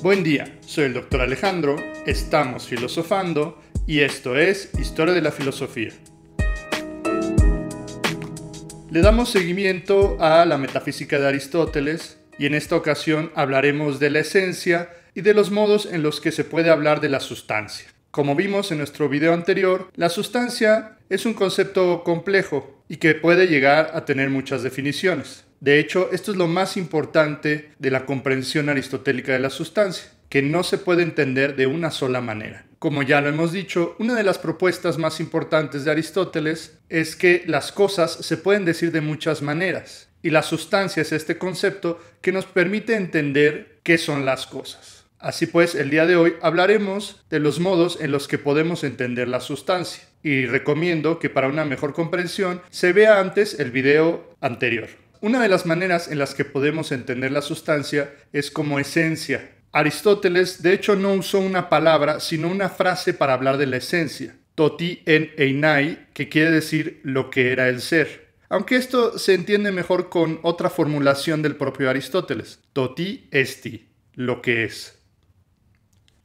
Buen día, soy el doctor Alejandro, estamos filosofando y esto es Historia de la Filosofía. Le damos seguimiento a la metafísica de Aristóteles y en esta ocasión hablaremos de la esencia y de los modos en los que se puede hablar de la sustancia. Como vimos en nuestro video anterior, la sustancia es un concepto complejo y que puede llegar a tener muchas definiciones. De hecho, esto es lo más importante de la comprensión aristotélica de la sustancia, que no se puede entender de una sola manera. Como ya lo hemos dicho, una de las propuestas más importantes de Aristóteles es que las cosas se pueden decir de muchas maneras, y la sustancia es este concepto que nos permite entender qué son las cosas. Así pues, el día de hoy hablaremos de los modos en los que podemos entender la sustancia, y recomiendo que para una mejor comprensión se vea antes el video anterior. Una de las maneras en las que podemos entender la sustancia es como esencia. Aristóteles, de hecho, no usó una palabra, sino una frase para hablar de la esencia, toti en einai, que quiere decir lo que era el ser. Aunque esto se entiende mejor con otra formulación del propio Aristóteles, toti esti, lo que es.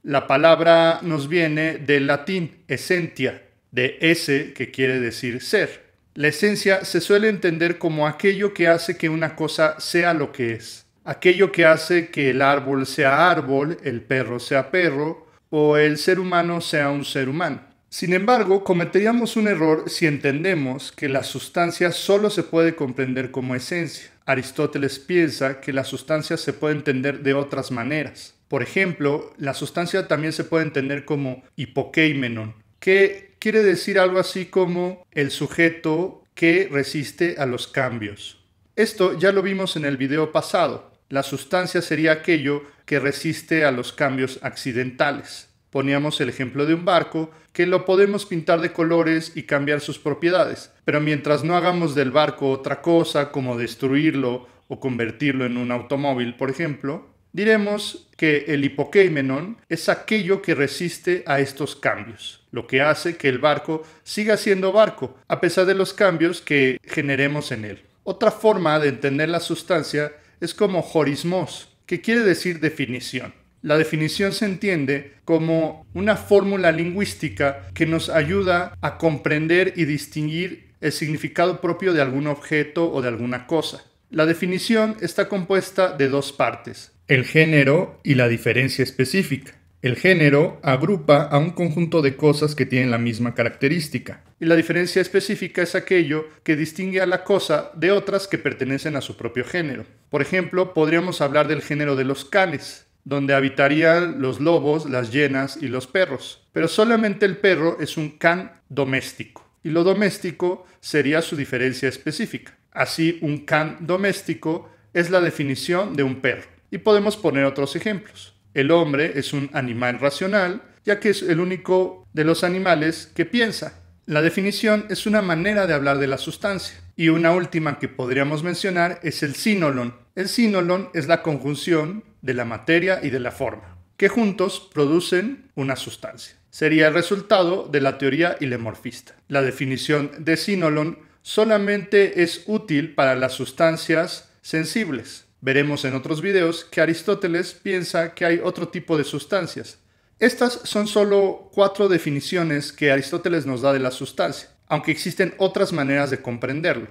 La palabra nos viene del latín essentia, de ese que quiere decir ser. La esencia se suele entender como aquello que hace que una cosa sea lo que es, aquello que hace que el árbol sea árbol, el perro sea perro o el ser humano sea un ser humano. Sin embargo, cometeríamos un error si entendemos que la sustancia solo se puede comprender como esencia. Aristóteles piensa que la sustancia se puede entender de otras maneras. Por ejemplo, la sustancia también se puede entender como hipokeimenon, que quiere decir algo así como el sujeto que resiste a los cambios. Esto ya lo vimos en el video pasado. La sustancia sería aquello que resiste a los cambios accidentales. Poníamos el ejemplo de un barco que lo podemos pintar de colores y cambiar sus propiedades, pero mientras no hagamos del barco otra cosa como destruirlo o convertirlo en un automóvil, por ejemplo, Diremos que el hipokeimenon es aquello que resiste a estos cambios, lo que hace que el barco siga siendo barco, a pesar de los cambios que generemos en él. Otra forma de entender la sustancia es como horismos, que quiere decir definición. La definición se entiende como una fórmula lingüística que nos ayuda a comprender y distinguir el significado propio de algún objeto o de alguna cosa. La definición está compuesta de dos partes, el género y la diferencia específica. El género agrupa a un conjunto de cosas que tienen la misma característica, y la diferencia específica es aquello que distingue a la cosa de otras que pertenecen a su propio género. Por ejemplo, podríamos hablar del género de los canes, donde habitarían los lobos, las hienas y los perros, pero solamente el perro es un can doméstico, y lo doméstico sería su diferencia específica. Así, un can doméstico es la definición de un perro. Y podemos poner otros ejemplos. El hombre es un animal racional, ya que es el único de los animales que piensa. La definición es una manera de hablar de la sustancia. Y una última que podríamos mencionar es el sinolon. El sinolon es la conjunción de la materia y de la forma, que juntos producen una sustancia. Sería el resultado de la teoría hilemorfista La definición de sinolon solamente es útil para las sustancias sensibles, Veremos en otros videos que Aristóteles piensa que hay otro tipo de sustancias. Estas son solo cuatro definiciones que Aristóteles nos da de la sustancia, aunque existen otras maneras de comprenderlo.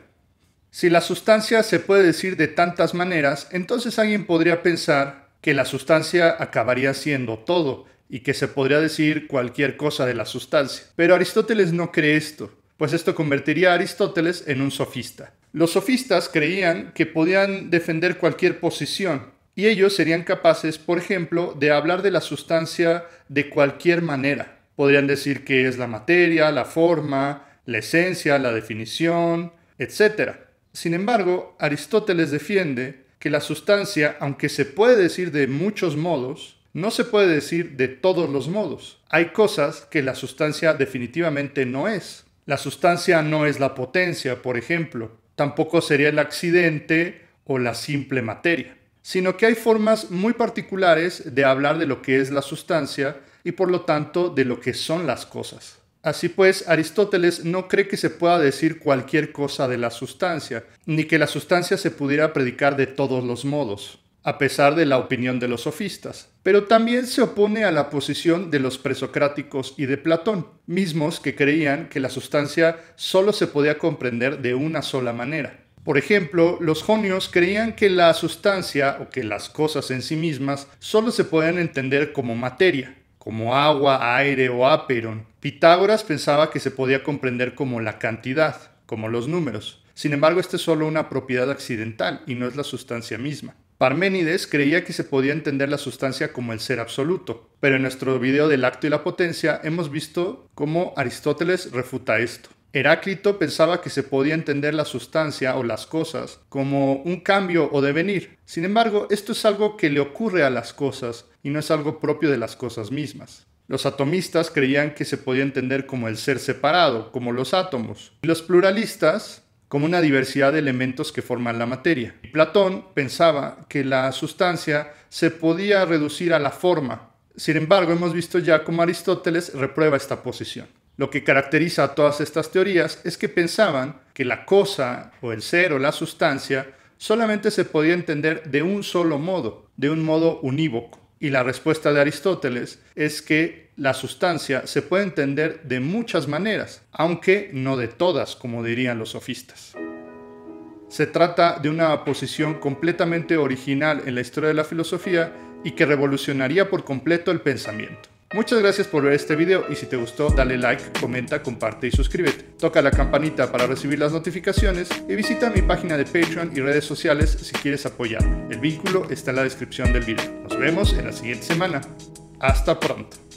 Si la sustancia se puede decir de tantas maneras, entonces alguien podría pensar que la sustancia acabaría siendo todo y que se podría decir cualquier cosa de la sustancia. Pero Aristóteles no cree esto, pues esto convertiría a Aristóteles en un sofista. Los sofistas creían que podían defender cualquier posición y ellos serían capaces, por ejemplo, de hablar de la sustancia de cualquier manera. Podrían decir que es la materia, la forma, la esencia, la definición, etc. Sin embargo, Aristóteles defiende que la sustancia, aunque se puede decir de muchos modos, no se puede decir de todos los modos. Hay cosas que la sustancia definitivamente no es. La sustancia no es la potencia, por ejemplo, Tampoco sería el accidente o la simple materia, sino que hay formas muy particulares de hablar de lo que es la sustancia y por lo tanto de lo que son las cosas. Así pues, Aristóteles no cree que se pueda decir cualquier cosa de la sustancia, ni que la sustancia se pudiera predicar de todos los modos a pesar de la opinión de los sofistas, pero también se opone a la posición de los presocráticos y de Platón, mismos que creían que la sustancia solo se podía comprender de una sola manera. Por ejemplo, los jonios creían que la sustancia o que las cosas en sí mismas solo se podían entender como materia, como agua, aire o aperon. Pitágoras pensaba que se podía comprender como la cantidad, como los números. Sin embargo, esta es solo una propiedad accidental y no es la sustancia misma. Parménides creía que se podía entender la sustancia como el ser absoluto, pero en nuestro video del acto y la potencia hemos visto cómo Aristóteles refuta esto. Heráclito pensaba que se podía entender la sustancia o las cosas como un cambio o devenir. Sin embargo, esto es algo que le ocurre a las cosas y no es algo propio de las cosas mismas. Los atomistas creían que se podía entender como el ser separado, como los átomos. Y los pluralistas como una diversidad de elementos que forman la materia. Platón pensaba que la sustancia se podía reducir a la forma. Sin embargo, hemos visto ya cómo Aristóteles reprueba esta posición. Lo que caracteriza a todas estas teorías es que pensaban que la cosa o el ser o la sustancia solamente se podía entender de un solo modo, de un modo unívoco. Y la respuesta de Aristóteles es que la sustancia se puede entender de muchas maneras, aunque no de todas, como dirían los sofistas. Se trata de una posición completamente original en la historia de la filosofía y que revolucionaría por completo el pensamiento. Muchas gracias por ver este video y si te gustó dale like, comenta, comparte y suscríbete. Toca la campanita para recibir las notificaciones y visita mi página de Patreon y redes sociales si quieres apoyarme. El vínculo está en la descripción del video. Nos vemos en la siguiente semana. Hasta pronto.